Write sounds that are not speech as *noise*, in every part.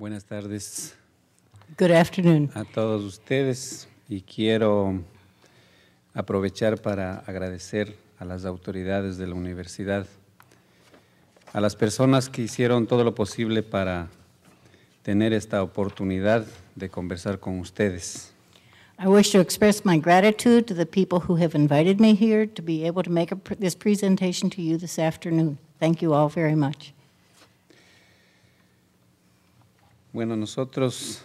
Buenas tardes. Good afternoon. A todos ustedes y quiero aprovechar para agradecer a las autoridades de la universidad, a las personas que hicieron todo lo posible para tener esta oportunidad de conversar con ustedes. I wish to express my gratitude to the people who have invited me here to be able to make a, this presentation to you this afternoon. Thank you all very much. Bueno, nosotros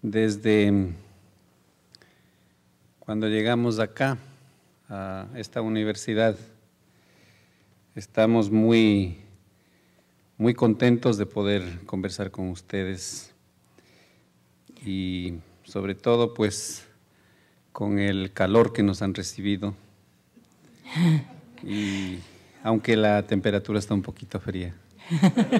desde mm, cuando llegamos acá a esta universidad estamos muy muy contentos de poder conversar con ustedes y sobre todo pues con el calor que nos han recibido *laughs* y aunque la temperatura está un poquito fría. *laughs*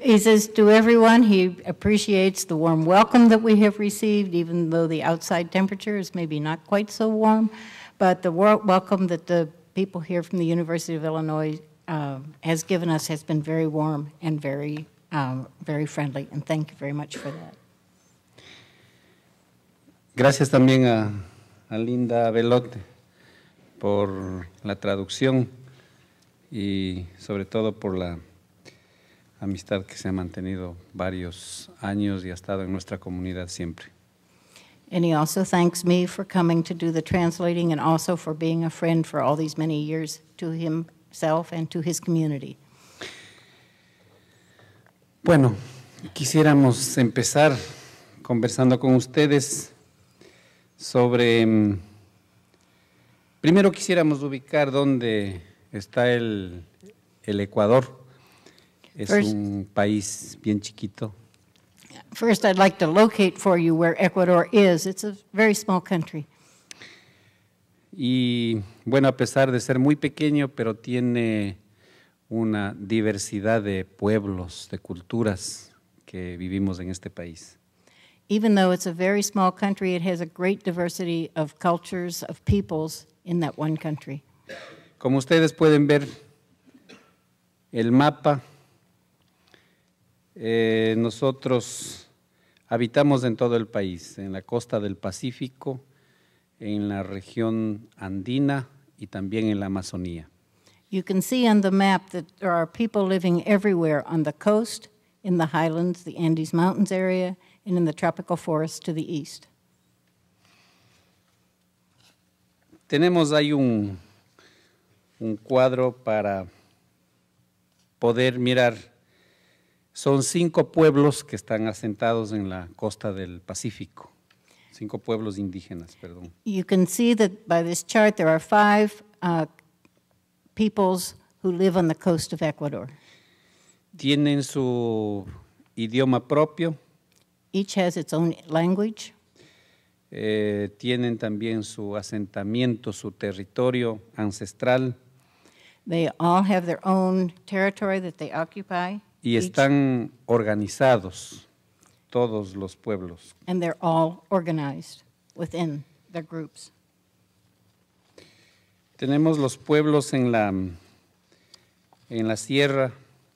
He says to everyone, he appreciates the warm welcome that we have received, even though the outside temperature is maybe not quite so warm, but the welcome that the people here from the University of Illinois uh, has given us has been very warm and very, um, very friendly, and thank you very much for that. Gracias también a, a Linda Velote por la traducción y sobre todo por la amistad que se ha mantenido varios años y ha estado en nuestra comunidad siempre. And he also thanks me for coming to do the translating and also for being a friend for all these many years to himself and to his community. Bueno, quisiéramos empezar conversando con ustedes sobre mm, primero quisiéramos ubicar dónde está el, el Ecuador. Es un país bien chiquito. First, I'd like to locate for you where Ecuador is. It's a very small country. Y bueno, a pesar de ser muy pequeño, pero tiene una diversidad de pueblos, de culturas que vivimos en este país. Even though it's a very small country, it has a great diversity of cultures, of peoples in that one country. Como ustedes pueden ver, el mapa eh, nosotros habitamos en todo el país, en la costa del Pacífico, en la región andina y también en la Amazonía. You can see on the map that there are people living everywhere on the coast, in the highlands, the Andes Mountains area, and in the tropical forests to the east. Tenemos ahí un, un cuadro para poder mirar son cinco pueblos que están asentados en la costa del Pacífico. Cinco pueblos indígenas, perdón. You can see that by this chart there are five uh, peoples who live on the coast of Ecuador. Tienen su idioma propio. Each has its own language. Eh, tienen también su asentamiento, su territorio ancestral. They all have their own territory that they occupy. Y están organizados todos los pueblos. And they're all organized within their groups. Tenemos los pueblos en la en la sierra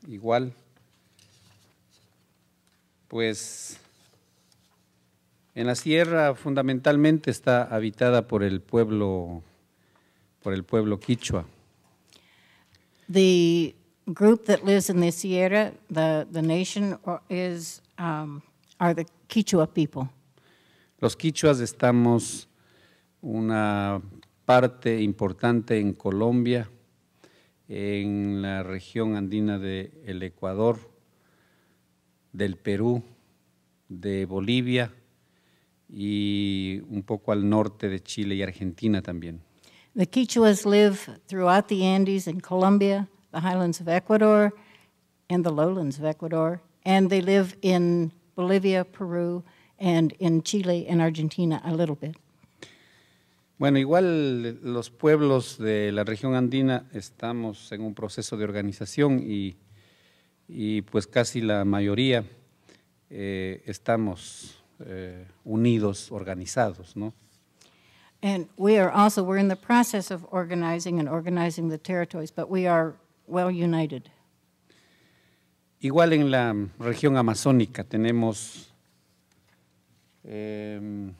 igual. Pues en la sierra fundamentalmente está habitada por el pueblo por el pueblo quichua group that lives in the Sierra, the, the nation, uh, is, um, are the Quichua people. Los quichuas estamos una parte importante en Colombia, en la región andina del el Ecuador, del Perú, de Bolivia y un poco al norte de Chile y Argentina también. The Quichuas live throughout the Andes in Colombia, the highlands of Ecuador and the lowlands of Ecuador, and they live in Bolivia, Peru, and in Chile and Argentina a little bit. Bueno, igual los pueblos de la región andina estamos en un proceso de organización y, y pues casi la mayoría eh, estamos eh, unidos, organizados, ¿no? And we are also, we're in the process of organizing and organizing the territories, but we are well united. Igual en la región amazónica tenemos em,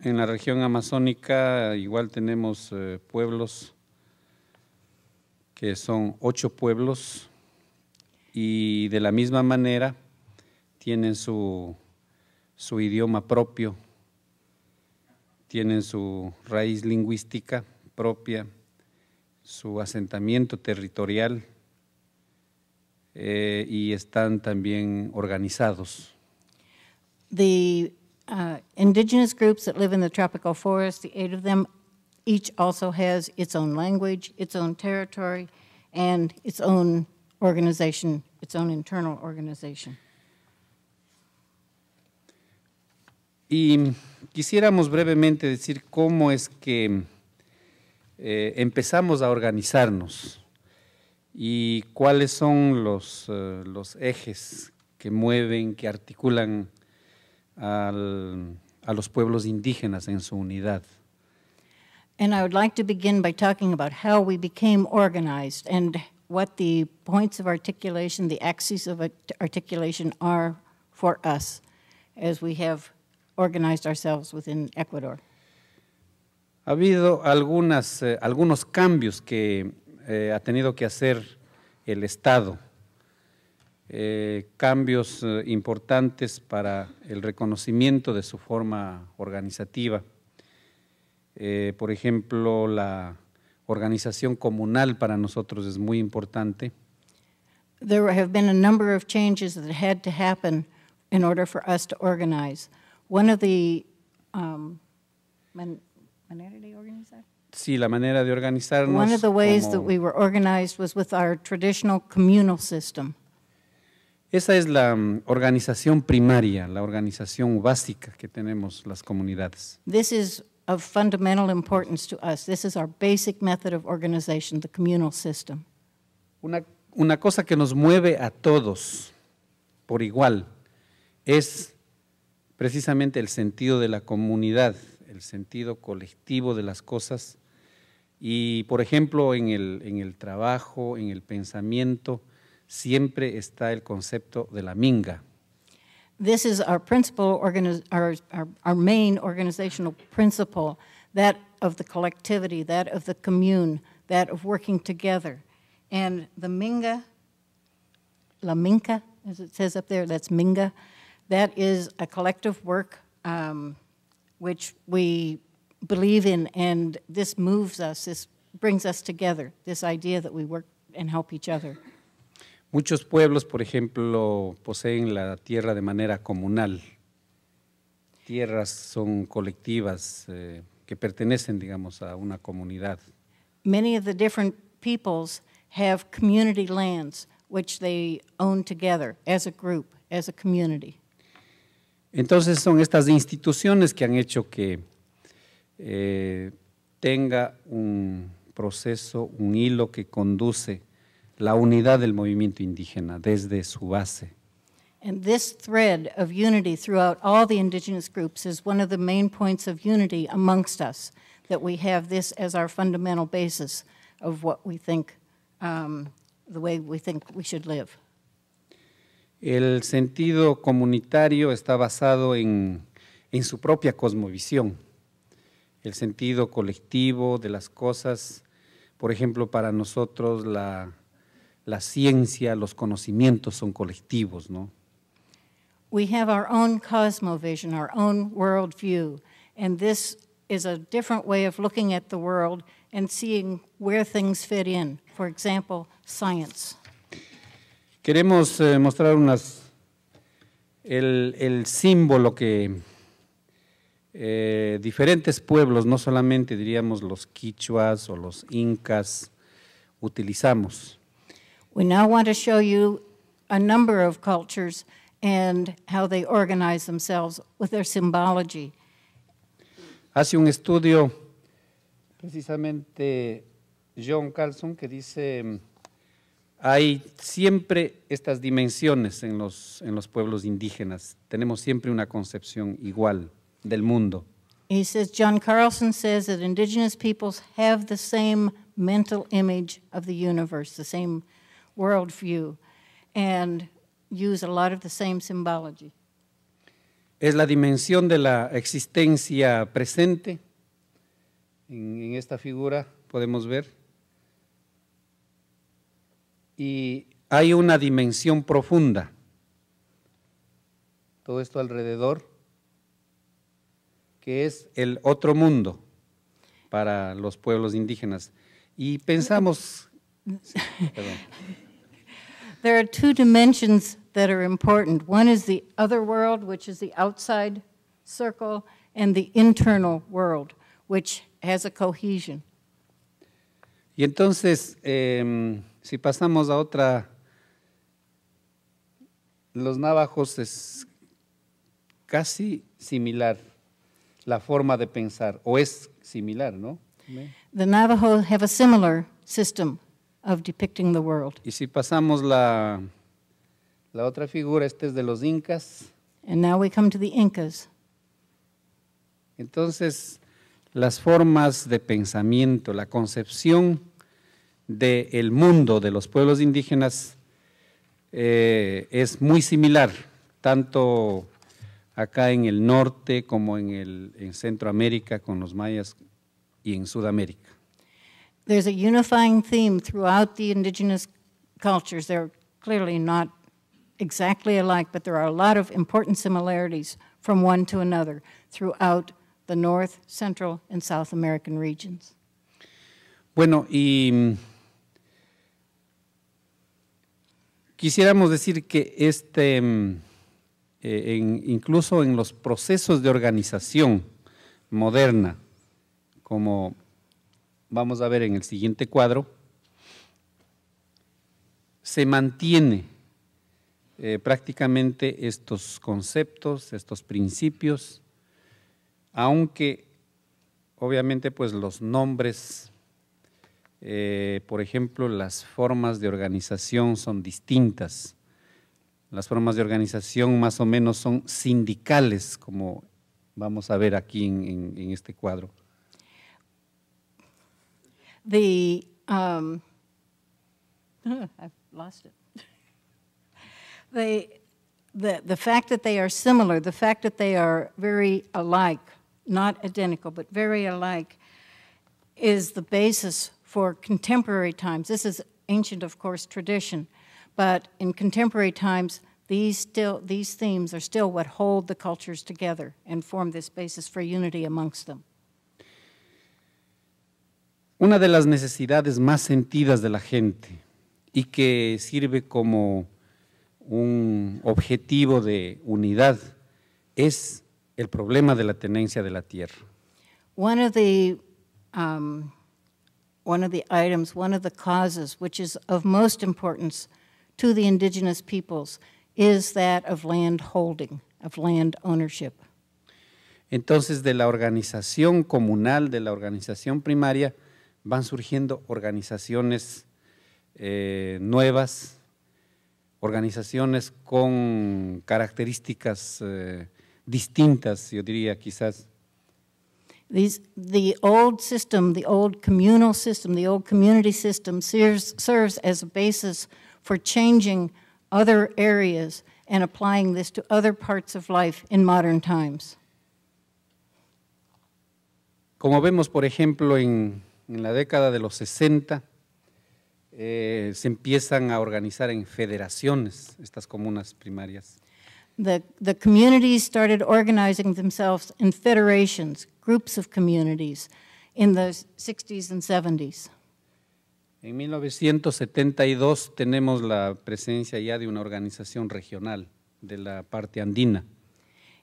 en la región amazónica igual tenemos eh, pueblos que son ocho pueblos y de la misma manera tienen su, su idioma propio, tienen su raíz lingüística propia, su asentamiento territorial eh, y están también organizados. The uh, indigenous groups that live in the tropical forest, the eight of them, each also has its own language, its own territory, and its own organization, its own internal organization. Y quisiéramos brevemente decir cómo es que eh, empezamos a organizarnos y cuáles son los, eh, los ejes que mueven, que articulan al, a los pueblos indígenas en su unidad. And I would like to begin by talking about how we became organized and what the points of articulation, the axes of articulation are for us as we have organized ourselves within Ecuador. Ha habido algunas, eh, algunos cambios que eh, ha tenido que hacer el Estado, eh, cambios importantes para el reconocimiento de su forma organizativa. por ejemplo, la organización comunal para nosotros es muy importante. There have been a number of changes that had to happen in order for us to organize. One of the um, manera de organizar? Sí, la manera de organizarnos. One of the ways como... that we were organized was with our traditional communal system. Esa es la um, organización primaria, la organización básica que tenemos las comunidades. This is of fundamental importance to us. This is our basic method of organization, the communal system. Una, una cosa que nos mueve a todos por igual es precisamente el sentido de la comunidad el sentido colectivo de las cosas. Y, por ejemplo, en el, en el trabajo, en el pensamiento, siempre está el concepto de la minga. This is our principal, our, our, our main organizational principle, that of the collectivity, that of the commune, that of working together. And the minga, la minga, as it says up there, that's minga, that is a collective work um, which we believe in, and this moves us, this brings us together, this idea that we work and help each other. Muchos pueblos, por ejemplo, poseen la tierra de manera comunal. Tierras son colectivas eh, que pertenecen, digamos, a una comunidad. Many of the different peoples have community lands which they own together as a group, as a community. Entonces son estas instituciones que han hecho que eh, tenga un proceso, un hilo que conduce la unidad del movimiento indígena desde su base. And this thread of unity throughout all the indigenous groups is one of the main points of unity amongst us, that we have this as our fundamental basis of what we think, um, the way we think we should live. El sentido comunitario está basado en, su propia cosmovisión, el sentido colectivo de las cosas. Por ejemplo, para nosotros la, la ciencia, los conocimientos son colectivos, ¿no? We have our own cosmovision, our own worldview, and this is a different way of looking at the world and seeing where things fit in. For example, science. Queremos eh, mostrar unas, el, símbolo que eh, diferentes pueblos, no solamente diríamos los quichuas o los incas, utilizamos. We now want to show you a number of cultures and how they organize themselves with their symbology. Hace un estudio precisamente John Carlson que dice hay siempre estas dimensiones en los, en los pueblos indígenas. Tenemos siempre una concepción igual del mundo. He says John Carlson says that indigenous peoples have the same mental image of the universe, the same worldview, and use a lot of the same symbology. Es la dimensión de la existencia presente. En, en esta figura podemos ver y hay una dimensión profunda. Todo esto alrededor, que es el otro mundo para los pueblos indígenas. Y pensamos... *laughs* perdón There are two dimensions that are important. One is the other world, which is the outside circle, and the internal world, which has a cohesion. Y entonces, eh, si pasamos a otra, los navajos es casi similar la forma de pensar, o es similar, ¿no? The Navajo have a similar system of depicting the world. Y si pasamos la, la otra figura, este es de los incas. And now we come to the Incas. Entonces, las formas de pensamiento, la concepción del el mundo de los pueblos indígenas eh, es muy similar, tanto acá en el norte como en, el, en Centroamérica con los mayas y en Sudamérica. There's a unifying theme throughout the indigenous cultures. They're clearly not exactly alike, but there are a lot of important similarities from one to another throughout the North, Central, and South American regions. Bueno, y mm, Quisiéramos decir que este, mm, eh, incluso en los procesos de organización moderna, como vamos a ver en el siguiente cuadro, se mantiene eh, prácticamente estos conceptos, estos principios, aunque obviamente pues los nombres eh, por ejemplo, las formas de organización son distintas. Las formas de organización más o menos son sindicales, como vamos a ver aquí en, en, este cuadro. The, um, *laughs* I've lost it. *laughs* the, the fact that they are similar, the fact that they are very alike, not identical, but very alike, is the basis for contemporary times. This is ancient, of course, tradition, but in contemporary times, these, still, these themes are still what hold the cultures together and form this basis for unity amongst them. Una de las necesidades más sentidas de la gente y que sirve como un objetivo de unidad es el problema de la tenencia de la tierra. One of the um, one of the items, one of the causes, which is of most importance to the indigenous peoples, is that of land holding, of land ownership. Entonces, de la organización comunal, de la organización primaria, van surgiendo organizaciones eh, nuevas, organizaciones con características eh, distintas, yo diría quizás, these, the old system, the old communal system, the old community system serves, serves as a basis for changing other areas and applying this to other parts of life in modern times. Como vemos, por ejemplo, en, en la década de los 60, eh, se empiezan a organizar en federaciones estas comunas primarias the, the communities started organizing themselves in federations, groups of communities, in the 60s and 70s. En 1972 tenemos la presencia ya de una organización regional de la parte andina.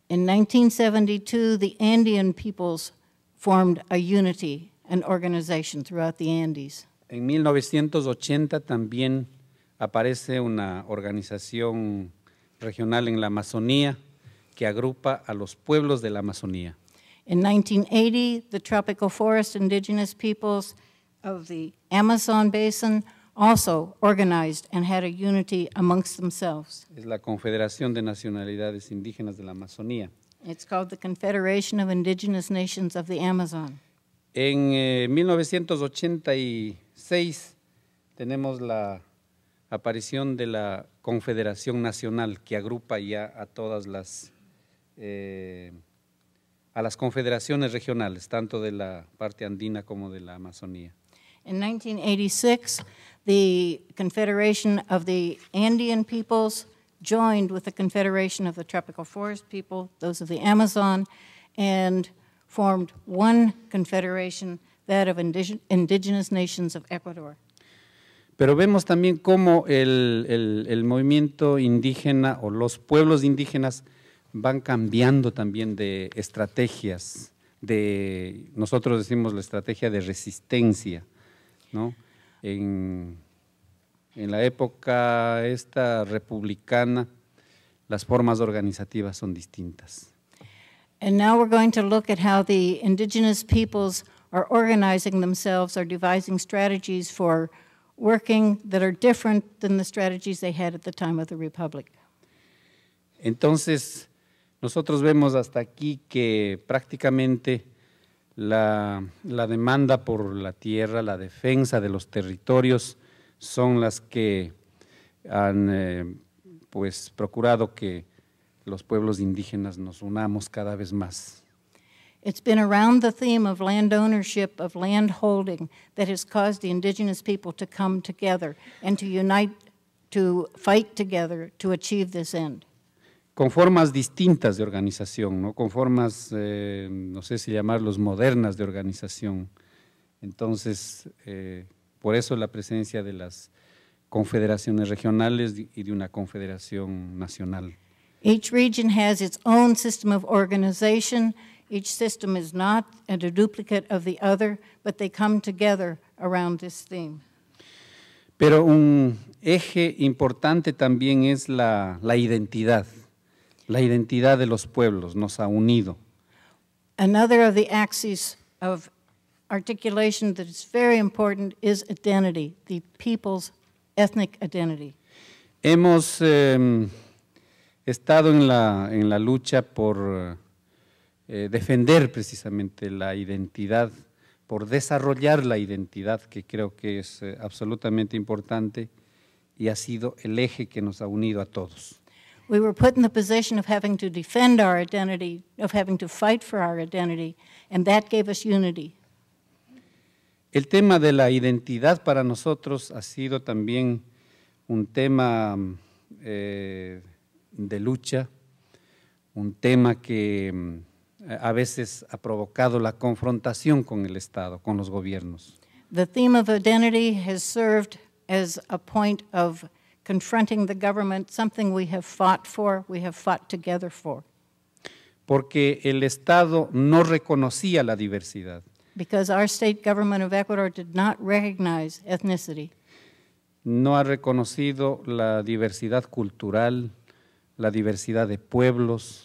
In 1972, the Andean peoples formed a unity, an organization throughout the Andes. En 1980 también aparece una organización regional en la Amazonía que agrupa a los pueblos de la Amazonía. In 1980, the tropical forest indigenous peoples of the Amazon basin also organized and had a unity amongst themselves. Es la Confederación de Nacionalidades Indígenas de la Amazonía. It's called the Confederation of Indigenous Nations of the Amazon. En 1986 eh, tenemos la aparición de la Confederación Nacional que agrupa ya a todas las, eh, a las confederaciones regionales, tanto de la parte andina como de la Amazonía. In 1986, the Confederation of the Andean Peoples joined with the Confederation of the Tropical Forest People, those of the Amazon, and formed one confederation, that of indigenous nations of Ecuador. Pero vemos también cómo el, el, movimiento indígena o los pueblos indígenas van cambiando también de estrategias, de, nosotros decimos la estrategia de resistencia, ¿no? En, en la época esta republicana, las formas organizativas son distintas. And now we're going to look at how peoples are organizing themselves, strategies for entonces, nosotros vemos hasta aquí que prácticamente la, demanda por la tierra, la defensa de los territorios son las que han eh, pues procurado que los pueblos indígenas nos unamos cada vez más. It's been around the theme of land ownership, of land holding, that has caused the indigenous people to come together and to unite, to fight together to achieve this end. Con formas distintas de organización, ¿no? con formas, eh, no sé si llamarlos modernas de organización. Entonces, eh, por eso la presencia de las confederaciones regionales y de una confederación nacional. Each region has its own system of organization. Each system is not a duplicate of the other, but they come together around this theme. Pero un eje importante también es la, la identidad. La identidad de los pueblos nos ha unido. Another of the axes of articulation that is very important is identity, the people's ethnic identity. Hemos eh, estado en la, en la lucha por Eh, defender precisamente la identidad, por desarrollar la identidad, que creo que es eh, absolutamente importante y ha sido el eje que nos ha unido a todos. We were put in the position of having to defend our identity, of having to fight for our identity, and that gave us unity. El tema de la identidad para nosotros ha sido también un tema eh, de lucha, un tema que mm, a veces ha provocado la confrontación con el Estado, con los gobiernos. The theme of identity has served as a point of confronting the government, something we have fought for, we have fought together for. Porque el Estado no reconocía la diversidad. Because our state government of Ecuador did not recognize ethnicity. No ha reconocido la diversidad cultural, la diversidad de pueblos,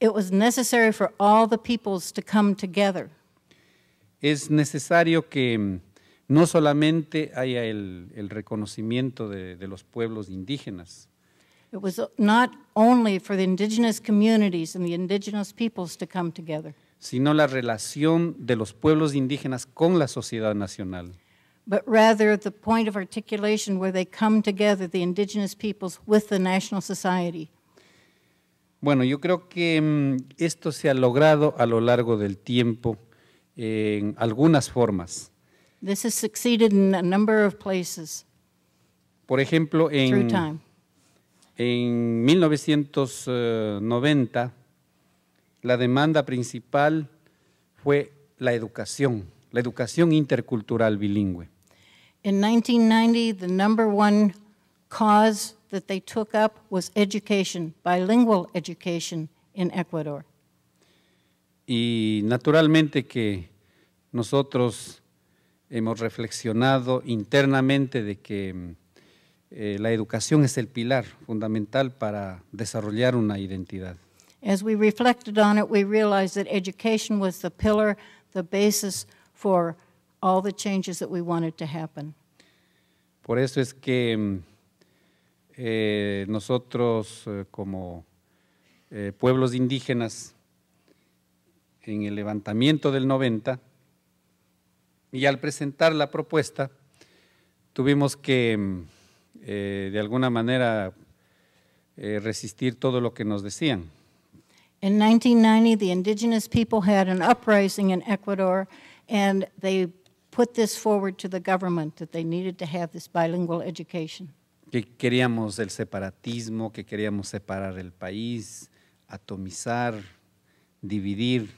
It was necessary for all the peoples to come together. Es necesario que mm, no solamente haya el, el reconocimiento de, de los pueblos indígenas, It was not only for the indigenous communities and the indigenous peoples to come together, sino la relación de los pueblos indígenas con la sociedad nacional. but rather the point of articulation where they come together, the indigenous peoples, with the national society. Bueno, yo creo que mm, esto se ha logrado a lo largo del tiempo en algunas formas. This has succeeded in a number of places. Por ejemplo, en, en 1990, la demanda principal fue la educación, la educación intercultural bilingüe. In 1990, the number one cause that they took up was education, bilingual education in Ecuador. Y naturalmente que nosotros hemos reflexionado internamente de que eh, la educación es el pilar fundamental para desarrollar una identidad. As we reflected on it, we realized that education was the pillar, the basis for all the changes that we wanted to happen. Por eso es que mm, eh, nosotros eh, como eh, pueblos indígenas en el levantamiento del 90 y al presentar la propuesta tuvimos que mm, eh, de alguna manera eh, resistir todo lo que nos decían. In 1990, the indigenous people had an uprising in Ecuador and they put this forward to the government that they needed to have this bilingual education que queríamos el separatismo, que queríamos separar el país, atomizar, dividir,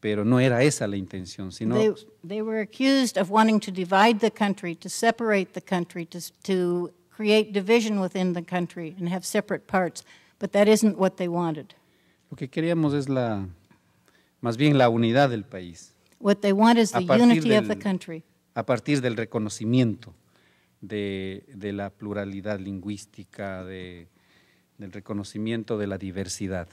pero no era esa la intención, sino they, they were accused of wanting to divide the country, to separate the country, to, to create division within the country and have separate parts, but that isn't what they wanted. Lo que queríamos es la más bien la unidad del país. What they want is the unity del, of the country. A partir del reconocimiento de, de la pluralidad lingüística, de, del reconocimiento de la diversidad.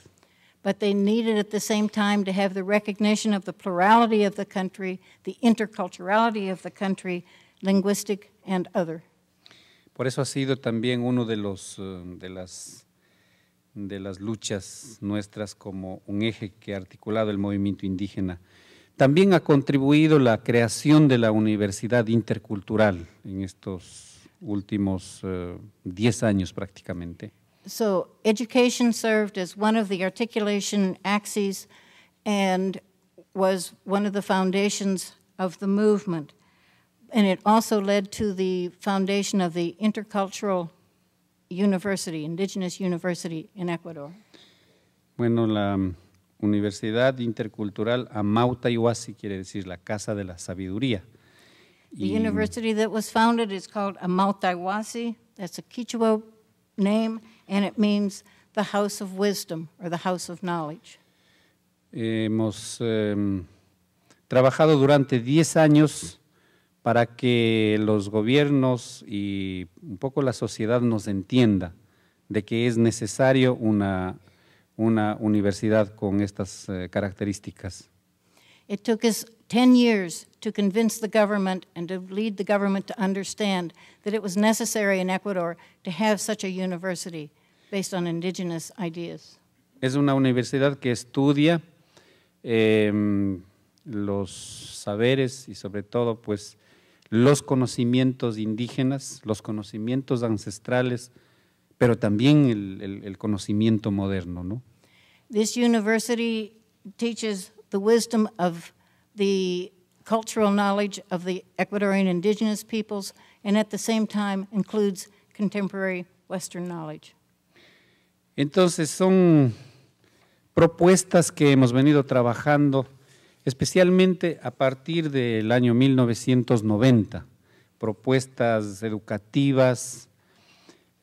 but they needed at the same time to have the recognition of the plurality of the country, the interculturality of the country, linguistic and other. Por eso ha sido también uno de los eh, de las de las luchas nuestras como un eje que ha articulado el movimiento indígena también ha contribuido la creación de la Universidad Intercultural en estos últimos 10 eh, años prácticamente. So, education served as one of the articulation axes and was one of the foundations of the movement. And it also led to the foundation of the Intercultural University, Indigenous University in Ecuador. Bueno, la Universidad Intercultural Amauta quiere decir la Casa de la Sabiduría. The university that was founded is called Amauta Iwasi. That's a Quechua name, and it means the house of wisdom or the house of knowledge. Hemos em, trabajado durante 10 años para que los gobiernos y un poco la sociedad nos entienda de que es necesario una una universidad con estas eh, características. It took us 10 years to convince the government and to lead the government to understand that it was necessary in Ecuador to have such a university based on indigenous ideas. Es una universidad que estudia eh, los saberes y sobre todo pues los conocimientos indígenas, los conocimientos ancestrales, pero también el, el, el conocimiento moderno, ¿no? This university teaches the wisdom of the cultural knowledge of the Ecuadorian indigenous peoples and at the same time includes contemporary Western knowledge. Entonces son propuestas que hemos venido trabajando especialmente a partir del año 1990, propuestas educativas,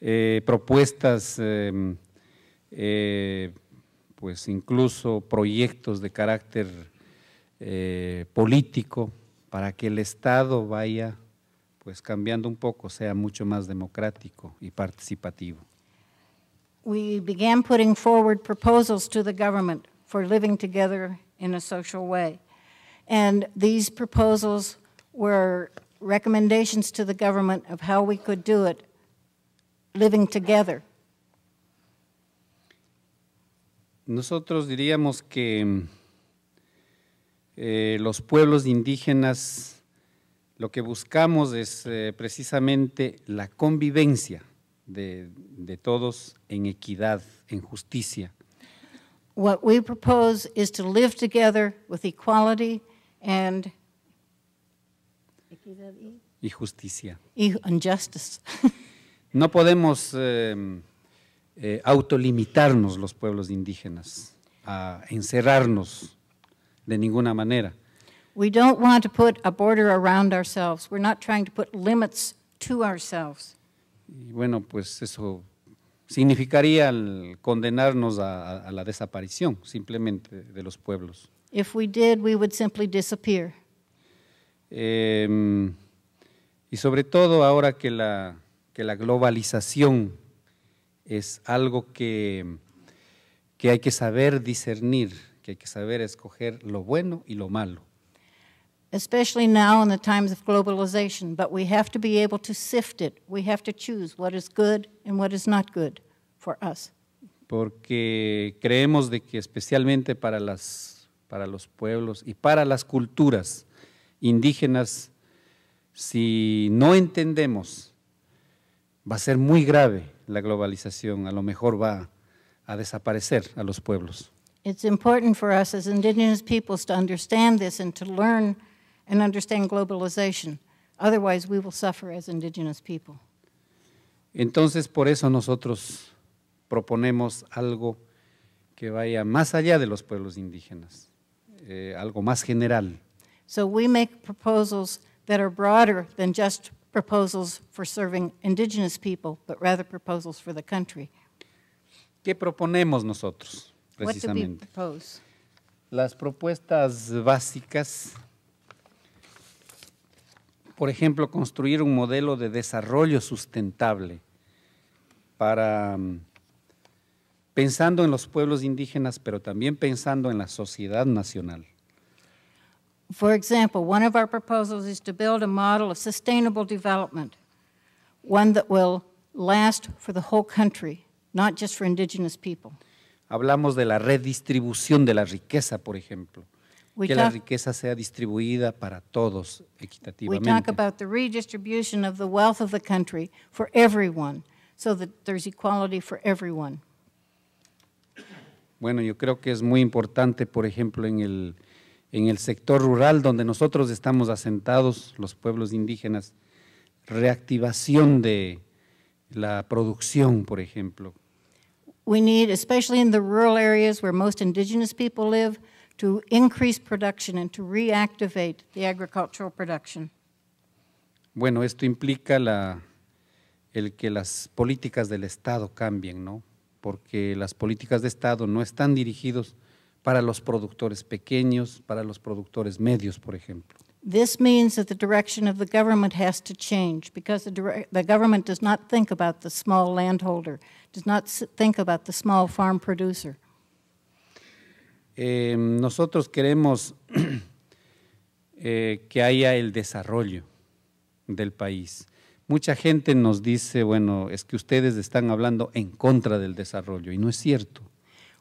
eh, propuestas, em, eh, pues incluso proyectos de carácter eh, político para que el Estado vaya pues cambiando un poco, sea mucho más democrático y participativo. We began putting forward proposals to the government for living together in a social way. And these proposals were recommendations to the government of how we could do it living together. Nosotros diríamos que eh, los pueblos indígenas lo que buscamos es eh, precisamente la convivencia de, de todos en equidad, en justicia. What we propose is to live together with equality and y justicia. Y justice. *laughs* No podemos em, eh, autolimitarnos los pueblos indígenas, a encerrarnos de ninguna manera. We don't want to put a border around ourselves. We're not trying to put limits to ourselves. Y bueno, pues eso significaría condenarnos a, la desaparición simplemente de los pueblos. If we did, we would simply disappear. Em, y sobre todo ahora que la que la globalización es algo que, que hay que saber discernir, que hay que saber escoger lo bueno y lo malo. especially now in the times of globalization, but we have to be able to sift it. We have to choose what is good and what is not good for us. Porque creemos de que especialmente para, las, para los pueblos y para las culturas indígenas, si no entendemos va a ser muy grave la globalización, a lo mejor va a desaparecer a los pueblos. It's important for us as indigenous peoples to understand this and to learn and understand globalization. Otherwise, we will suffer as indigenous people. Entonces, por eso nosotros proponemos algo que vaya más allá de los pueblos indígenas, eh, algo más general. So we make proposals that are broader than just proposals for serving indigenous people, but rather proposals for the country. ¿Qué proponemos nosotros, precisamente? Las propuestas básicas, por ejemplo, construir un modelo de desarrollo sustentable para mm, pensando en los pueblos indígenas, pero también pensando en la sociedad nacional. For example, one of our proposals is to build a model of sustainable development, one that will last for the whole country, not just for indigenous people. Hablamos de la redistribución de la riqueza, por ejemplo. We que talk, la riqueza sea distribuida para todos equitativamente. We talk about the redistribution of the wealth of the country for everyone, so that there's equality for everyone. Bueno, yo creo que es muy importante, por ejemplo, en el en el sector rural donde nosotros estamos asentados, los pueblos indígenas, reactivación de la producción, por ejemplo. We need, especially in the rural areas where most indigenous people live, to increase production and to reactivate the agricultural production. Bueno, esto implica el que las políticas del Estado cambien, ¿no? Porque las políticas de Estado no están dirigidas para los productores pequeños, para los productores medios, por ejemplo. This means that the direction of the government has to change because the, the, government does not think about the small landholder, does not think about the small farm producer. Em, nosotros queremos *clears throat* eh, que haya el desarrollo del país. Mucha gente nos dice, bueno, es que ustedes están hablando en contra del desarrollo y no es cierto.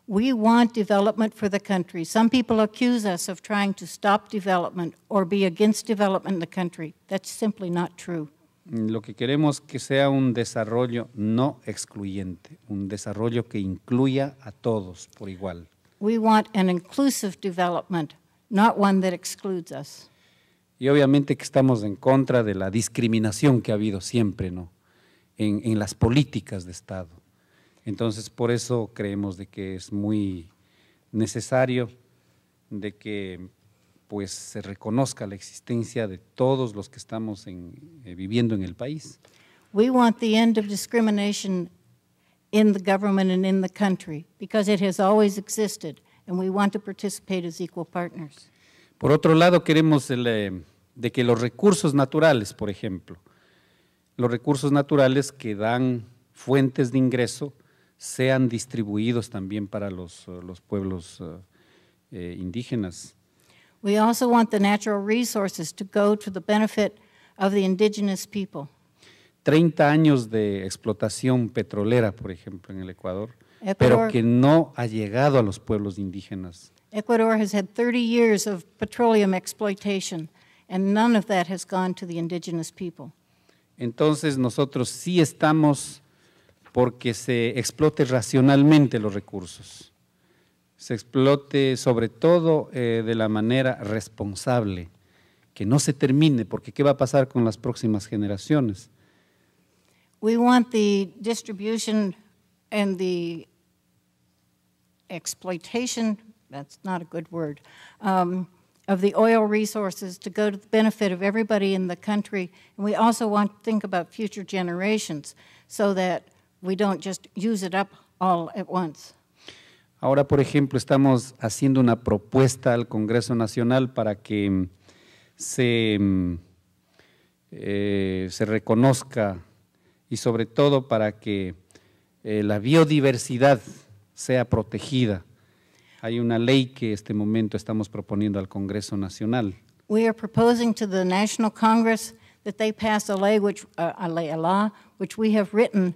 We want development for the country. Some people accuse us of trying to stop development or be against development in the country. That's simply not true. Lo que queremos que sea un desarrollo no excluyente, un desarrollo que incluya a todos por igual. We want an inclusive development, not one that excludes us. Y obviamente que estamos en contra de la discriminación que ha habido siempre, ¿no? En, en las políticas de Estado. Entonces, por eso creemos de que es muy necesario de que pues se reconozca la existencia de todos los que estamos eh, viviendo en el país. We want the end of discrimination in the government and in the country because it has always existed and we want to participate Por otro lado, queremos eh, que los recursos naturales, por ejemplo, los recursos naturales que dan fuentes de ingreso sean distribuidos también para los, eh, los pueblos eh, eh, indígenas. We also want the natural resources to go to the benefit of the indigenous people. 30 años de explotación petrolera, por ejemplo, en el Ecuador, pero que no ha llegado a los pueblos indígenas. Ecuador has had 30 years of petroleum exploitation and none of that has gone to the indigenous people. Entonces nosotros sí estamos porque se explote racionalmente los recursos, se explote sobre todo eh, de la manera responsable, que no se termine, porque ¿qué va a pasar con las próximas generaciones? We want the distribution and the exploitation, that's not a good word, um, of the oil resources to go to the benefit of everybody in the country. And we also want to think about future generations so that We don't just use it up all at once. Ahora, por ejemplo, estamos haciendo una propuesta al Congreso Nacional para que mm, se, mm, eh, se reconozca y sobre todo para que eh, la biodiversidad sea protegida. Hay una ley que este momento estamos proponiendo al Congreso Nacional. We are proposing to the National Congress that they pass a uh, a law, which we have written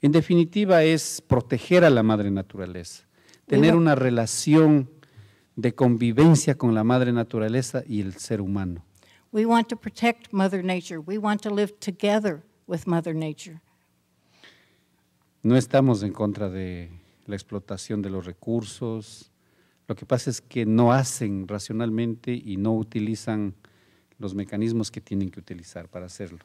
en definitiva, es proteger a la madre naturaleza, tener una relación de convivencia con la madre naturaleza y el ser humano. No estamos en contra de la explotación de los recursos. Lo que pasa es que no hacen racionalmente y no utilizan los mecanismos que tienen que utilizar para hacerlo.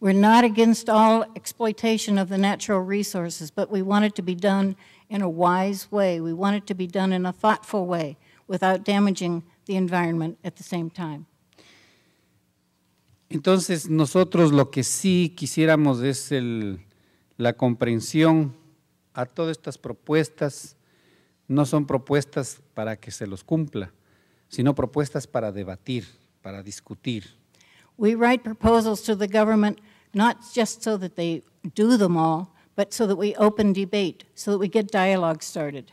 We're not against all exploitation of the natural resources, but we want it to be done in a wise way. We want it to be done in a thoughtful way without damaging the environment at the same time. Entonces, nosotros lo que sí quisiéramos es el, la comprensión a todas estas propuestas. No son propuestas para que se los cumpla, sino propuestas para debatir para discutir. We write proposals to the government not just so that they do them all, but so that we open debate, so that we get dialogue started.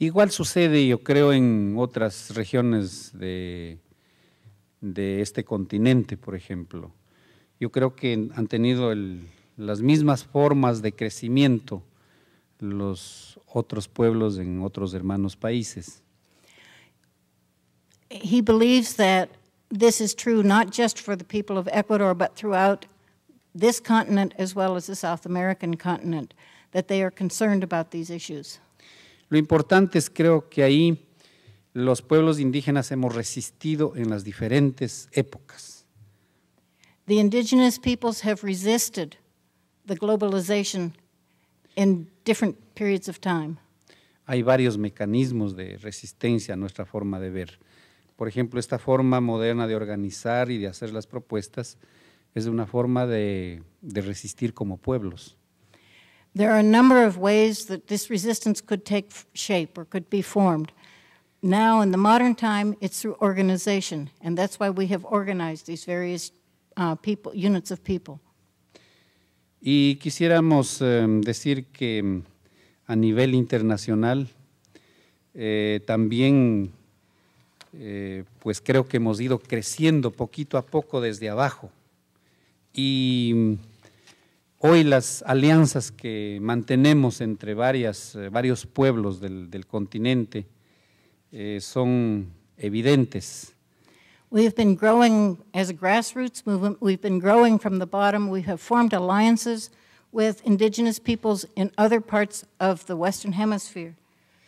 Igual sucede, yo creo, en otras regiones de, de este continente, por ejemplo. Yo creo que han tenido el, las mismas formas de crecimiento los otros pueblos en otros hermanos países. he believes that this is true not just for the people of Ecuador, but throughout this continent as well as the South American continent, that they are concerned about these issues. Lo importante es creo que ahí los pueblos indígenas hemos resistido en las diferentes épocas. The indigenous peoples have resisted the globalization in different periods of time. Hay varios mecanismos de resistencia a nuestra forma de ver. Por ejemplo, esta forma moderna de organizar y de hacer las propuestas es una forma de, de resistir como pueblos. There are a number of ways that this resistance could take shape or could be formed. Now, in the modern time, it's through organization, and that's why we have organized these various uh, people, units of people. Y quisiéramos em, decir que em, a nivel internacional eh, también eh, pues creo que hemos ido creciendo poquito a poco desde abajo. Y hoy las alianzas que mantenemos entre varias, eh, varios pueblos del, del continente eh, son evidentes. We've been growing as a grassroots movement, we've been growing from the bottom, we have formed alliances with indigenous peoples in other parts of the Western Hemisphere,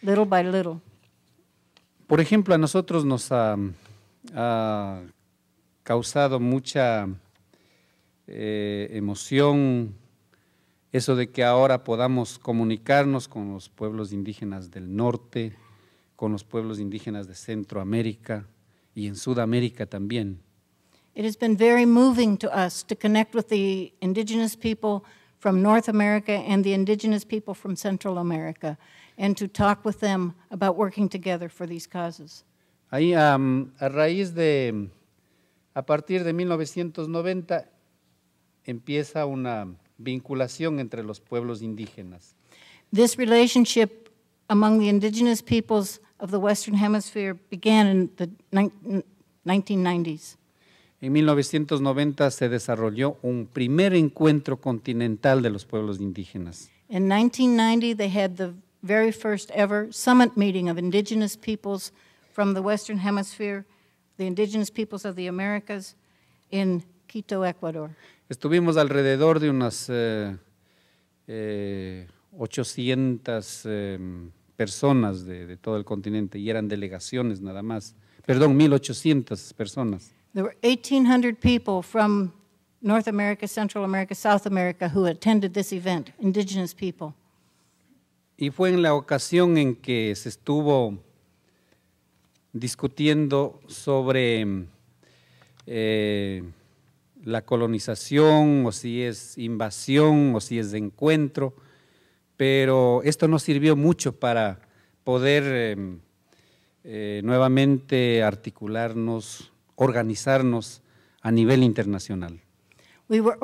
little by little. Por ejemplo, a nosotros nos ha, causado mucha eh, emoción eso de que ahora podamos comunicarnos con los pueblos indígenas del norte, con los pueblos indígenas de Centroamérica y en Sudamérica también. It has been very moving to us to connect with the indigenous people from North America and the indigenous people from Central America. and to talk with them about working together for these causes. Ahí, um, a raíz de, a partir de 1990, empieza una vinculación entre los pueblos indígenas. This relationship among the indigenous peoples of the Western Hemisphere began in the 1990s. En 1990 se desarrolló un primer encuentro continental de los pueblos indígenas. In 1990 they had the very first ever summit meeting of indigenous peoples from the Western Hemisphere, the indigenous peoples of the Americas in Quito, Ecuador. Estuvimos alrededor de unas eh, eh, 800 eh, personas de, de, todo el continente y eran delegaciones nada más. Perdón, 1800 personas. There were 1800 people from North America, Central America, South America who attended this event, indigenous people. Y fue en la ocasión en que se estuvo discutiendo sobre eh, la colonización o si es invasión o si es encuentro, pero esto no sirvió mucho para poder em, eh, nuevamente articularnos, organizarnos a nivel internacional. We were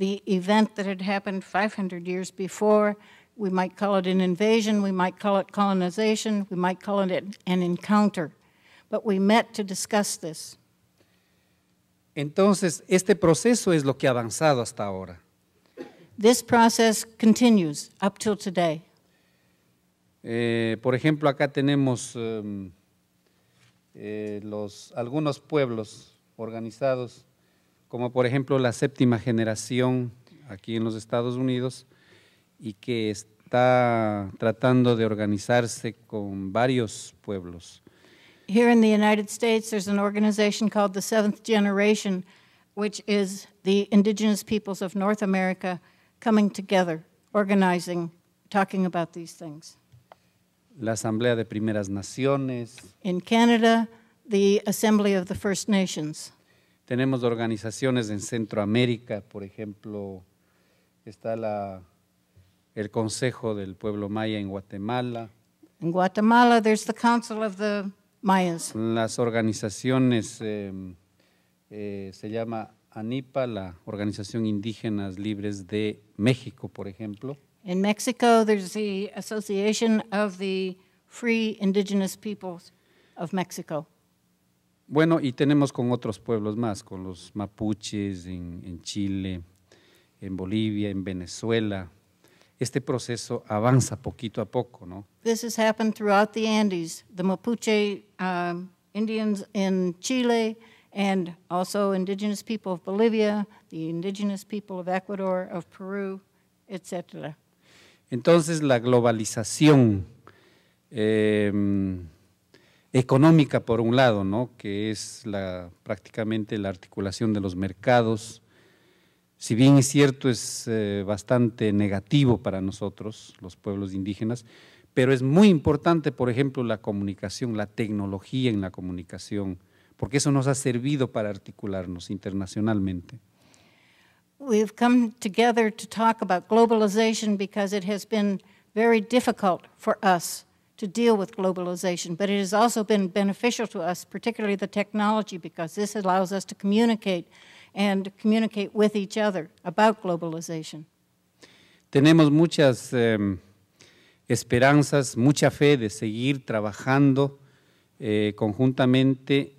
the event that had happened 500 years before. We might call it an invasion, we might call it colonization, we might call it an encounter. But we met to discuss this. Entonces, este proceso es lo que ha avanzado hasta ahora. This process continues up till today. Eh, por ejemplo, acá tenemos um, eh, los, algunos pueblos organizados como por ejemplo la séptima generación aquí en los Estados Unidos y que está tratando de organizarse con varios pueblos. Here in the United States there's an organization called the Seventh Generation which is the indigenous peoples of North America coming together, organizing, talking about these things. La Asamblea de Primeras Naciones. In Canada, the Assembly of the First Nations. Tenemos organizaciones en Centroamérica, por ejemplo, está el Consejo del Pueblo Maya en Guatemala. En Guatemala, there's the Council of the Mayas. Las organizaciones em, eh, se llama ANIPA, la Organización Indígenas Libres de México, por ejemplo. En Mexico, there's the Association of the Free Indigenous Peoples of Mexico. Bueno, y tenemos con otros pueblos más, con los mapuches en, Chile, en Bolivia, en Venezuela. Este proceso avanza poquito a poco, ¿no? This has happened throughout the Andes. The Mapuche um, Indians in Chile and also indigenous people of Bolivia, the indigenous people of Ecuador, of Peru, etc. Entonces la globalización em, económica, por un lado, ¿no? que es la, prácticamente la articulación de los mercados. Si bien es cierto, es eh, bastante negativo para nosotros, los pueblos indígenas, pero es muy importante, por ejemplo, la comunicación, la tecnología en la comunicación, porque eso nos ha servido para articularnos internacionalmente. We've come together to talk about globalization because it has been very difficult for us to deal with globalization, but it has also been beneficial to us, particularly the technology, because this allows us to communicate and communicate with each other about globalization. Tenemos muchas em, esperanzas, mucha fe de seguir trabajando eh, conjuntamente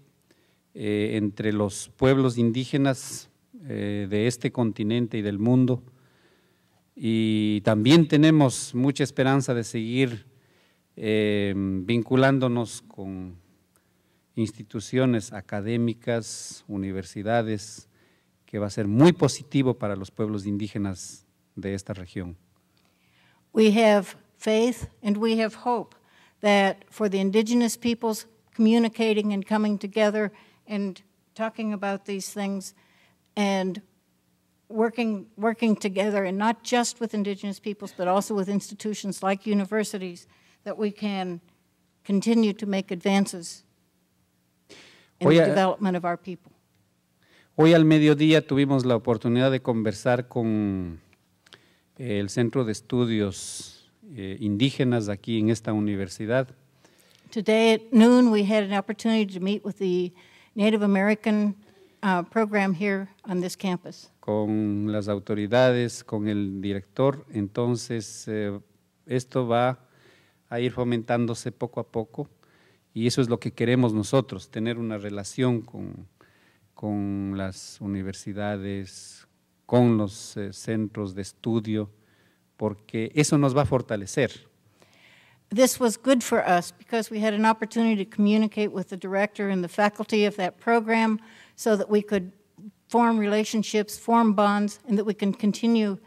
eh, entre los pueblos indígenas eh, de este continente y del mundo. Y también tenemos mucha esperanza de seguir eh, vinculándonos con instituciones académicas, universidades, que va a ser muy positivo para los pueblos indígenas de esta región. We have faith and we have hope that for the indigenous peoples communicating and coming together and talking about these things and working working together and not just with indigenous peoples but also with institutions like universities that we can continue to make advances in hoy the development of our people. Hoy al mediodía tuvimos la oportunidad de conversar con eh, el Centro de Estudios eh, Indígenas aquí en esta universidad. Today at noon we had an opportunity to meet with the Native American uh, program here on this campus. Con las autoridades, con el director, entonces eh, esto va a ir fomentándose poco a poco. Y eso es lo que queremos nosotros, tener una relación con, con las universidades, con los eh, centros de estudio, porque eso nos va a fortalecer. This was good for us because we had an opportunity to communicate with the director and the faculty of that program so that we could form relationships, form bonds, and that we can continue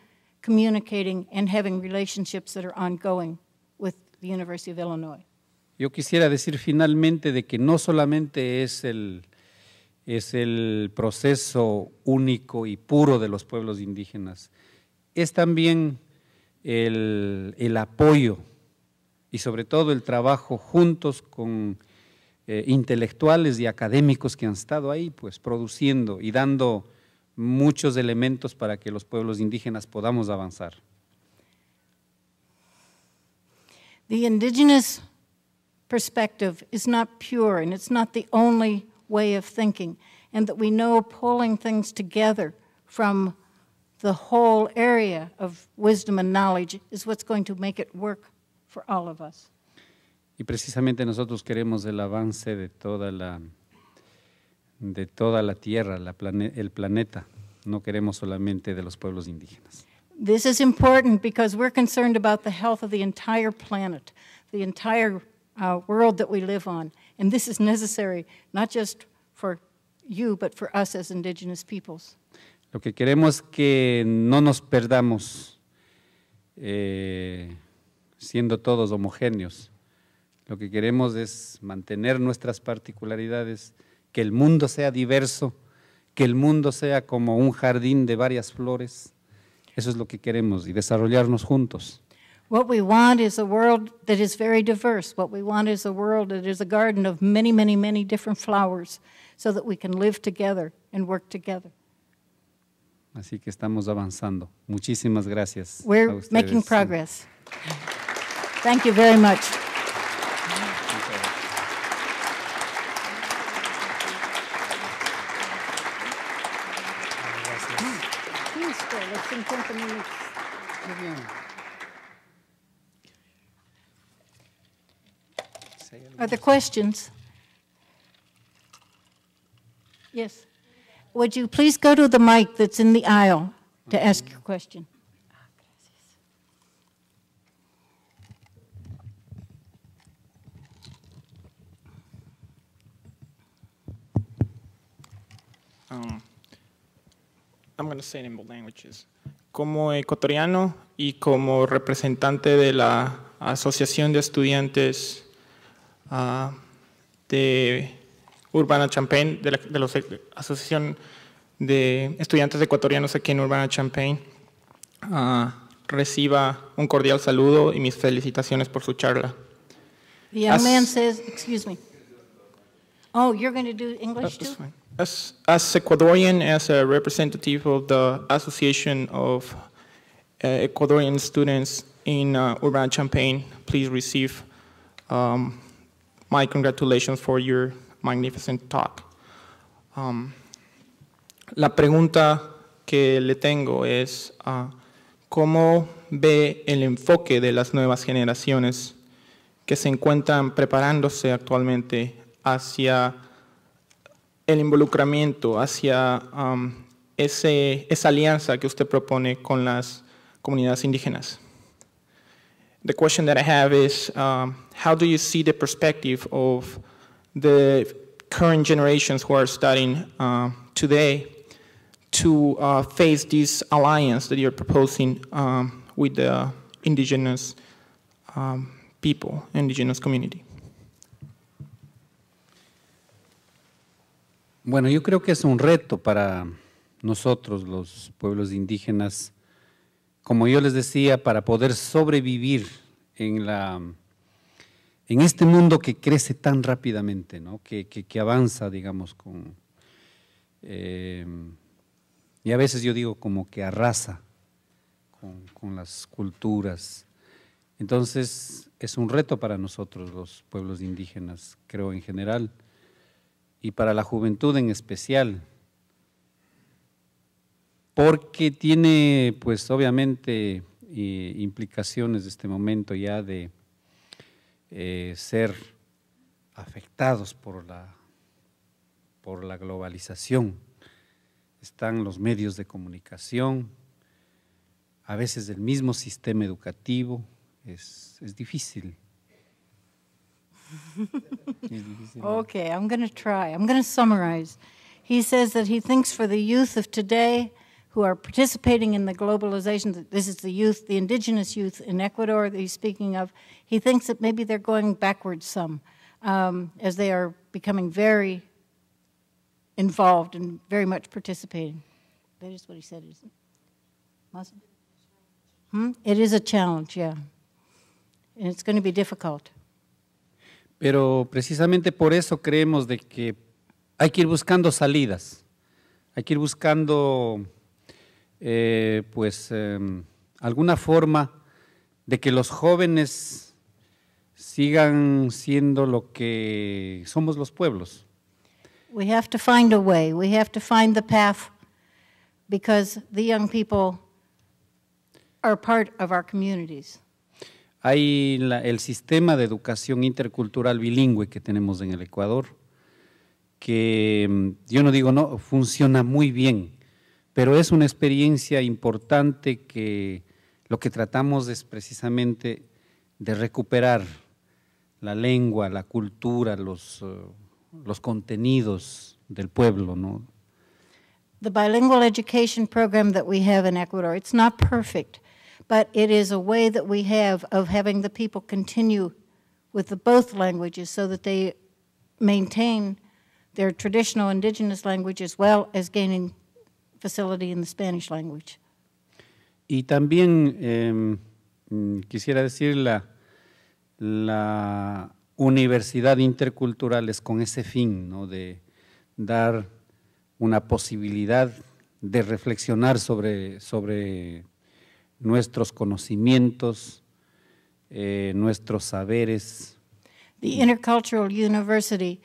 communicating and having relationships that are ongoing. University of Illinois. Yo quisiera decir finalmente de que no solamente es el, proceso único y puro de los pueblos indígenas, es también el, apoyo y sobre todo el trabajo juntos con eh, intelectuales y académicos que han estado ahí, pues produciendo y dando muchos elementos para que los pueblos indígenas podamos avanzar. the indigenous perspective is not pure and it's not the only way of thinking, and that we know pulling things together from the whole area of wisdom and knowledge is what's going to make it work for all of us. Y precisamente nosotros queremos el avance de toda la de toda la tierra, la plane, el planeta. No queremos solamente de los pueblos indígenas. This is important because we're concerned about the health of the entire planet, the entire uh, world that we live on. And this is necessary, not just for you, but for us as indigenous peoples. Lo que queremos que no nos perdamos eh, siendo todos homogéneos. Lo que queremos es mantener nuestras particularidades, que el mundo sea diverso, que el mundo sea como un jardín de varias flores. Eso es lo que queremos y desarrollarnos juntos. What we want is a world that is very diverse. What we want is a world that is a garden of many, many, many different flowers so that we can live together and work together. Así que estamos avanzando. Muchísimas gracias. We're making progress. Thank you very much. Are there questions? Yes. Would you please go to the mic that's in the aisle to ask your question? Um, I'm going to say it in both languages. Como ecuatoriano y como representante de la Asociación de Estudiantes Ah, de Urbana Champaign, de la, de la e, Asociación de Estudiantes Ecuatorianos aquí en Urbana Champaign, ah, reciba un cordial saludo y mis felicitaciones por su charla. The man says, excuse me. Oh, you're going to do English uh, too? As, as Ecuadorian, as a representative of the Association of uh, Ecuadorian Students in uh, Urbana Champaign, please receive um, my congratulations for your magnificent talk. Um, la pregunta que le tengo es, ah, ¿cómo ve el enfoque de las nuevas generaciones que se encuentran preparándose actualmente hacia el involucramiento, hacia um, esa alianza que usted propone con las comunidades indígenas? the question that I have is, um, how do you see the perspective of the current generations who are studying uh, today to uh, face this alliance that you're proposing um, with the indigenous um, people, indigenous community? Bueno, yo creo que es un reto para nosotros, los pueblos indígenas, como yo les decía, para poder sobrevivir en, la, en este mundo que crece tan rápidamente, ¿no? que, avanza, digamos, eh, y a veces yo digo como que arrasa con, con las culturas. Entonces es un reto para nosotros los pueblos indígenas, creo en general, y para la juventud en especial porque tiene, pues obviamente, eh, implicaciones de este momento ya de eh, ser afectados por la, por la globalización. Están los medios de comunicación, a veces el mismo sistema educativo, es, es difícil. *laughs* okay, I'm going to try. I'm going to summarize. He says that he thinks for the youth of today, who are participating in the globalization. This is the youth, the indigenous youth in Ecuador that he's speaking of. He thinks that maybe they're going backwards some um, as they are becoming very involved and very much participating. That is what he said, isn't it? Hmm? It is a challenge, yeah. And it's going to be difficult. Pero precisamente por eso creemos de que hay que ir buscando salidas, hay que ir buscando Eh, pues, em, alguna forma de que los jóvenes sigan siendo lo que somos los pueblos. Hay el sistema de educación intercultural bilingüe que tenemos en el Ecuador, que em, yo no digo no, funciona muy bien pero es una experiencia importante que lo que tratamos es precisamente de recuperar la lengua, la cultura, los, eh, los contenidos del pueblo, ¿no? The bilingual education program that we have in Ecuador, it's not perfect, but it is a way that we have of having the people continue with both languages so that they maintain their traditional indigenous language as well as gaining facility in the Spanish language. Y también em, quisiera decir la, la universidad intercultural es con ese fin, ¿no? De dar una posibilidad de reflexionar sobre, sobre nuestros conocimientos, eh, nuestros saberes. The Intercultural University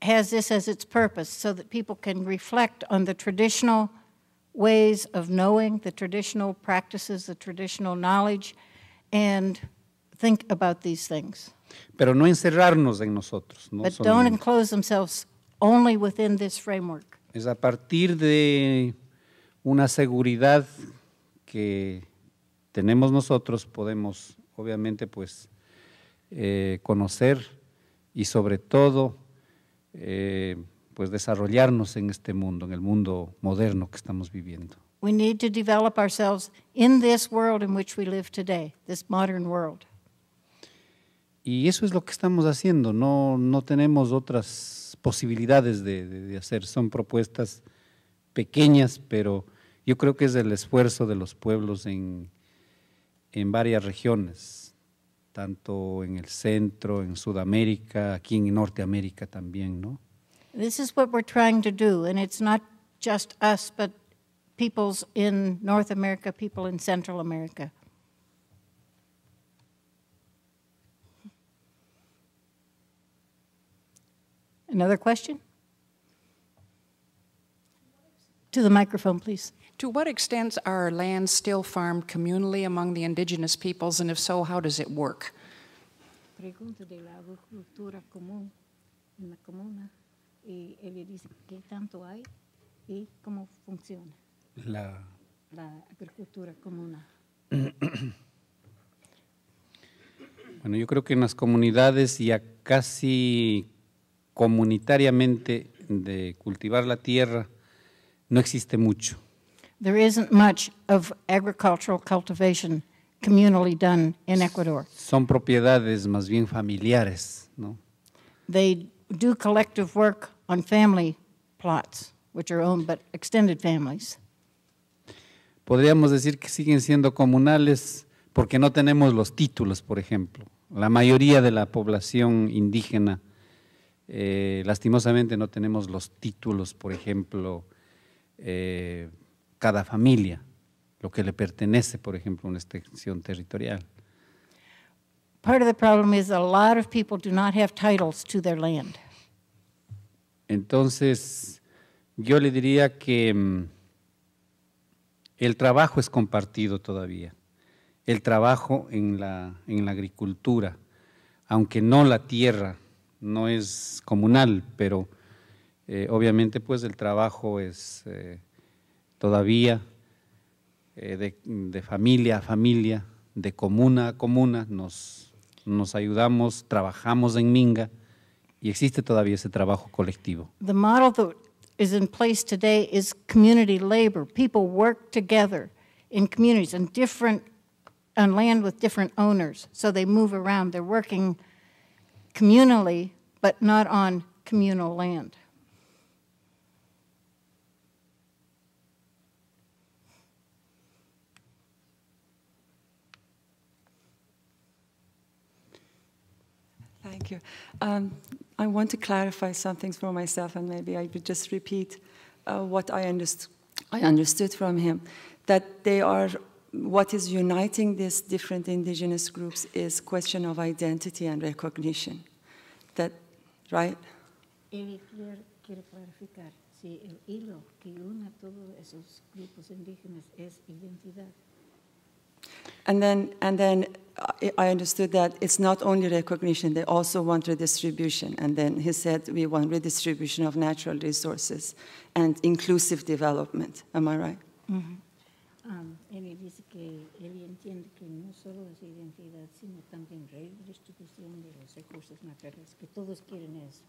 has this as its purpose so that people can reflect on the traditional ways of knowing, the traditional practices, the traditional knowledge, and think about these things. Pero no encerrarnos en nosotros. No but don't enclose themselves only within this framework. Es a partir de una seguridad que tenemos nosotros, podemos obviamente pues eh, conocer y sobre todo eh, pues desarrollarnos en este mundo, en el mundo moderno que estamos viviendo. We need to develop ourselves in this world in which we live today, this modern world. Y eso es lo que estamos haciendo, no, no tenemos otras posibilidades de, hacer, son propuestas pequeñas, pero yo creo que es el esfuerzo de los pueblos en, en varias regiones, tanto en el centro, en Sudamérica, aquí en Norteamérica también, ¿no? This is what we're trying to do, and it's not just us, but peoples in North America, people in Central America. Another question? To the microphone, please. To what extent are lands still farmed communally among the indigenous peoples, and if so, how does it work? y dice qué tanto hay y cómo funciona la, la agricultura comunal. *coughs* bueno, yo creo que en las comunidades ya casi comunitariamente de cultivar la tierra no existe mucho. There isn't much of agricultural cultivation communally done in Ecuador. Son propiedades más bien familiares, ¿no? They Podríamos decir que siguen siendo comunales porque no tenemos los títulos, por ejemplo. La mayoría de la población indígena, eh, lastimosamente, no tenemos los títulos, por ejemplo, eh, cada familia, lo que le pertenece, por ejemplo, a una extensión territorial. Entonces, yo le diría que mm, el trabajo es compartido todavía. El trabajo en la, en la agricultura, aunque no la tierra, no es comunal, pero eh, obviamente pues el trabajo es eh, todavía eh, de, de familia a familia, de comuna a comuna, nos, nos ayudamos, trabajamos en Minga y existe todavía ese trabajo colectivo. The model that is in place today is community labor. People work together in communities and different on land with different owners, so they move around. They're working communally, but not on communal land. Thank you. Um, I want to clarify some things for myself, and maybe I would just repeat uh, what I, underst I understood from him, that they are what is uniting these different indigenous groups is question of identity and recognition. That, right? clarificar si el hilo que une todos esos grupos indígenas es identidad. And then, and then uh, I understood that it's not only recognition, they also want redistribution. And then he said, we want redistribution of natural resources and inclusive development. Am I right? Mm-hmm. um, él dice que él entiende que no solo es identidad, sino también redistribución de los recursos naturales, que todos quieren eso.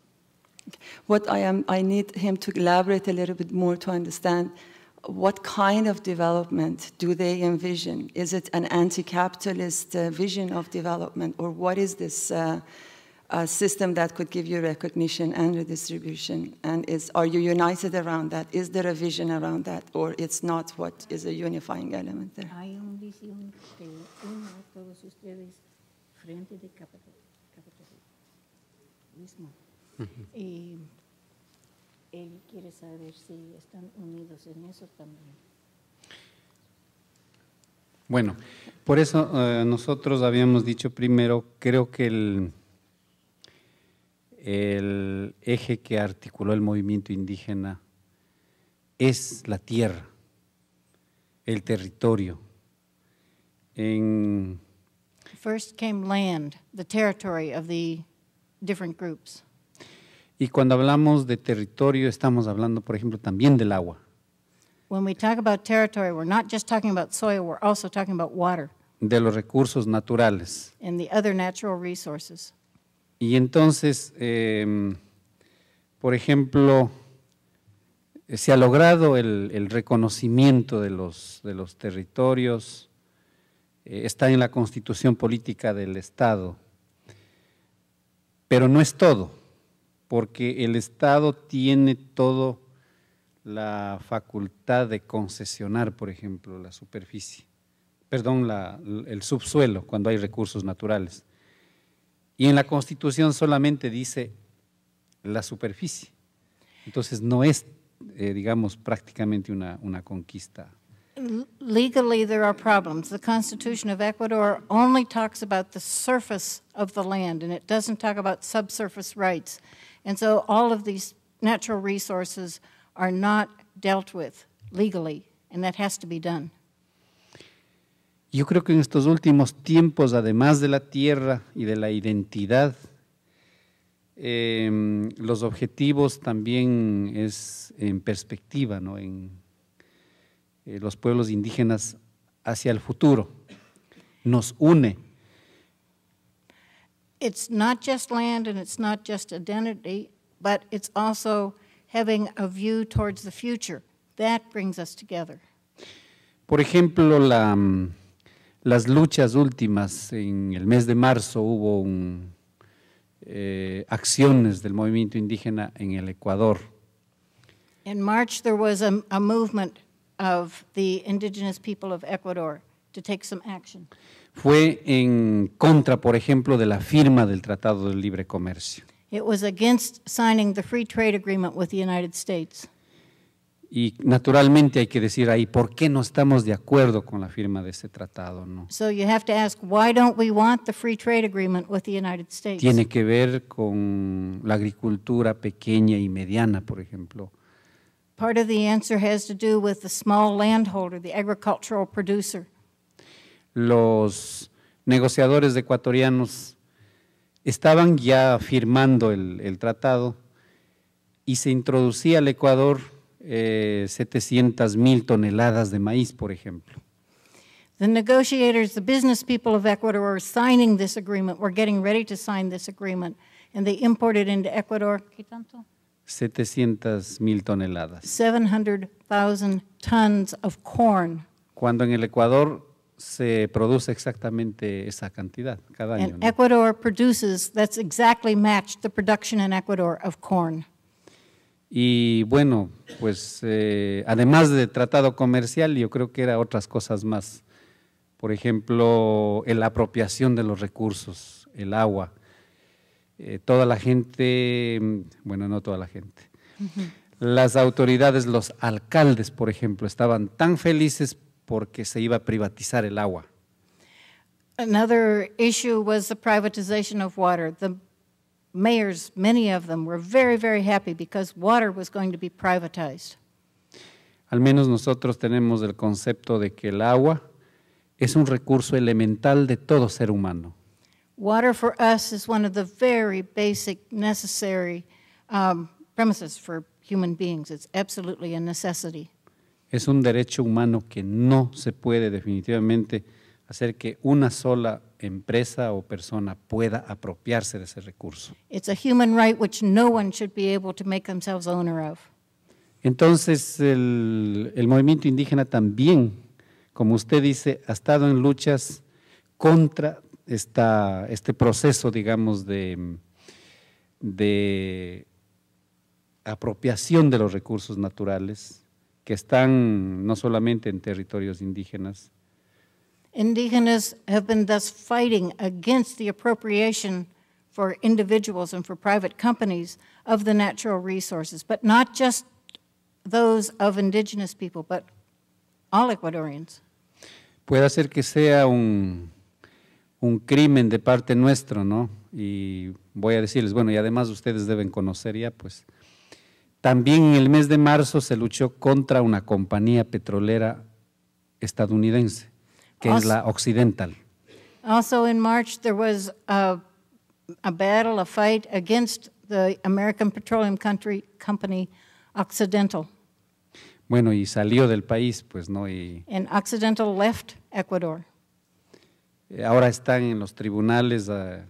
What I am, I need him to elaborate a little bit more to understand what kind of development do they envision? Is it an anti-capitalist uh, vision of development, or what is this uh, uh, system that could give you recognition and redistribution? And is are you united around that? Is there a vision around that, or it's not? What is a unifying element there? él quiere saber si están unidos en eso también. Bueno, por eso eh, nosotros habíamos dicho primero, creo que el, el eje que articuló el movimiento indígena es la tierra, el territorio. First came land, the territory of the different groups. Y cuando hablamos de territorio, estamos hablando, por ejemplo, también del agua. De los recursos naturales. Y entonces, em, por ejemplo, eh, se ha logrado el, reconocimiento de los, territorios, eh, está en la constitución política del Estado, pero no es todo porque el Estado tiene toda la facultad de concesionar, por ejemplo, la superficie, perdón, el subsuelo, cuando hay recursos naturales. Y en la Constitución solamente dice la superficie. Entonces no es, eh, digamos, prácticamente una, una conquista. Legally, there are problems. The Constitution of Ecuador only talks about the surface of the land, and it doesn't talk about subsurface rights. And so all of these natural resources are not dealt with legally, and that has to be done. Yo creo que en estos últimos tiempos, además de la tierra y de la identidad, eh, los objetivos también es en perspectiva, ¿no? En eh, los pueblos indígenas hacia el futuro. Nos une it's not just land and it's not just identity, but it's also having a view towards the future. That brings us together. Por ejemplo, la, mm, las luchas últimas en el mes de marzo hubo un, eh, acciones del movimiento indígena en el Ecuador. In March there was a, a movement of the indigenous people of Ecuador to take some action. fue en contra, por ejemplo, de la firma del Tratado del Libre Comercio. It was against signing the free trade agreement with the United States. Y naturalmente hay que decir ahí por qué no estamos de acuerdo con la firma de este tratado, ¿no? So you have to ask why don't we want the free trade agreement with the United States? Tiene que ver con la agricultura pequeña y mediana, por ejemplo. Part of the answer has to do with the small landholder, the agricultural producer los negociadores ecuatorianos estaban ya firmando el, el tratado y se introducía al Ecuador eh, 700 mil toneladas de maíz, por ejemplo. The negotiators, the business people of Ecuador are signing this agreement, were getting ready to sign this agreement, and they imported into Ecuador, ¿qué tanto? toneladas. 700,000 tons of corn. Cuando en el Ecuador se produce exactamente esa cantidad cada año. Ecuador Y bueno, pues eh, además de tratado comercial, yo creo que era otras cosas más. Por ejemplo, la apropiación de los recursos, el agua. Eh, toda la gente, mm, bueno, no toda la gente. Las autoridades, los alcaldes, por ejemplo, estaban tan felices porque se iba a privatizar el agua. Another issue was the privatization of water. The mayors, many of them, were very, very happy because water was going to be privatized. Al menos nosotros tenemos el concepto de que el agua es un recurso elemental de todo ser humano. Water for us is one of the very basic necessary um, premises for human beings. It's absolutely a necessity es un derecho humano que no se puede definitivamente hacer que una sola empresa o persona pueda apropiarse de ese recurso. Entonces el, el movimiento indígena también, como usted dice, ha estado en luchas contra esta, este proceso, digamos, de, de apropiación de los recursos naturales que están no solamente en territorios indígenas. Indigenous have been thus fighting against the appropriation for individuals and for private companies of the natural resources, but not just those of indigenous people, but all Ecuadorians. Puede ser que sea un, un crimen de parte nuestro, ¿no? Y voy a decirles, bueno, y además ustedes deben conocer ya, pues, también en el mes de marzo se luchó contra una compañía petrolera estadounidense, que es la Occidental. Also in March there was a, a battle, a fight against the American Petroleum Country Company Occidental. Bueno, y salió del país, pues, ¿no? Y And Occidental left Ecuador. Eh, ahora están en los tribunales, eh,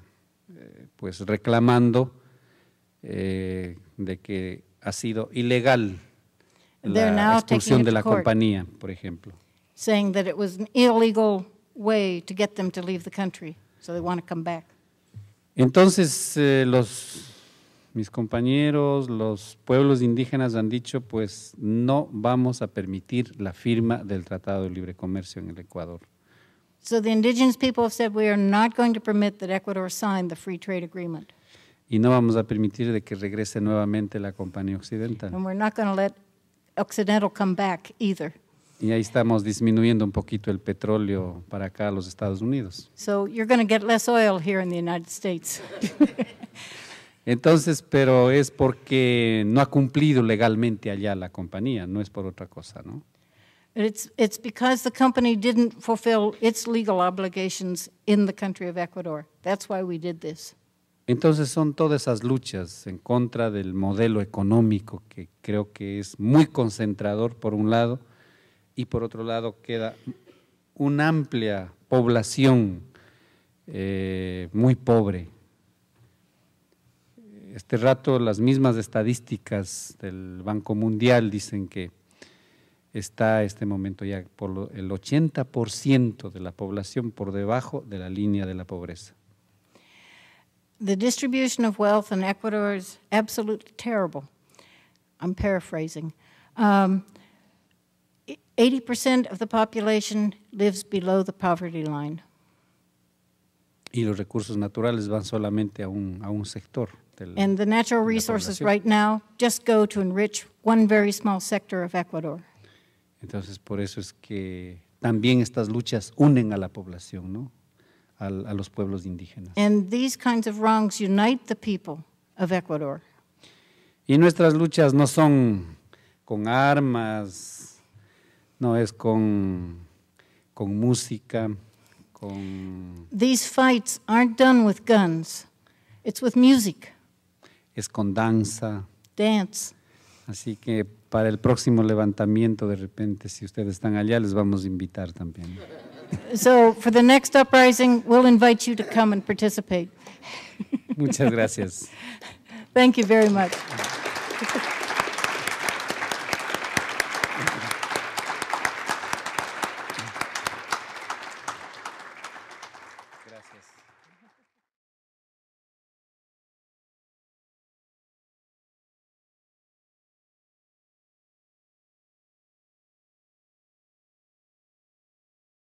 eh, pues, reclamando eh, de que ha sido ilegal la expulsión de la compañía, por ejemplo. Saying that it was an illegal way to get them to leave the country, so they want to come back. Entonces eh, los mis compañeros, los pueblos indígenas han dicho, pues no vamos a permitir la firma del Tratado de Libre Comercio en el Ecuador. So the indigenous people have said we are not going to permit that Ecuador sign the free trade agreement y no vamos a permitir de que regrese nuevamente la compañía occidental. And we're not going to let Occidental come back either. Y ahí estamos disminuyendo un poquito el petróleo para acá a los Estados Unidos. So you're going to get less oil here in the United States. *laughs* Entonces, pero es porque no ha cumplido legalmente allá la compañía, no es por otra cosa, ¿no? It's, it's because the company didn't fulfill its legal obligations in the country of Ecuador. That's why we did this. Entonces son todas esas luchas en contra del modelo económico que creo que es muy concentrador por un lado y por otro lado queda una amplia población eh, muy pobre. Este rato las mismas estadísticas del Banco Mundial dicen que está este momento ya por el 80% de la población por debajo de la línea de la pobreza. the distribution of wealth in Ecuador is absolutely terrible. I'm paraphrasing. 80% um, of the population lives below the poverty line. Y los recursos naturales van solamente a un, a un sector. and the natural resources right now just go to enrich one very small sector of Ecuador. Entonces, por eso es que también estas luchas unen a la población, ¿no? a, los pueblos indígenas. Y nuestras luchas no son con armas, no es con, con música, con... These fights aren't done with guns. It's with music. Es con danza. Dance. Así que para el próximo levantamiento, de repente, si ustedes están allá, les vamos a invitar también. So for the next uprising, we'll invite you to come and participate. Muchas gracias. Thank you very much.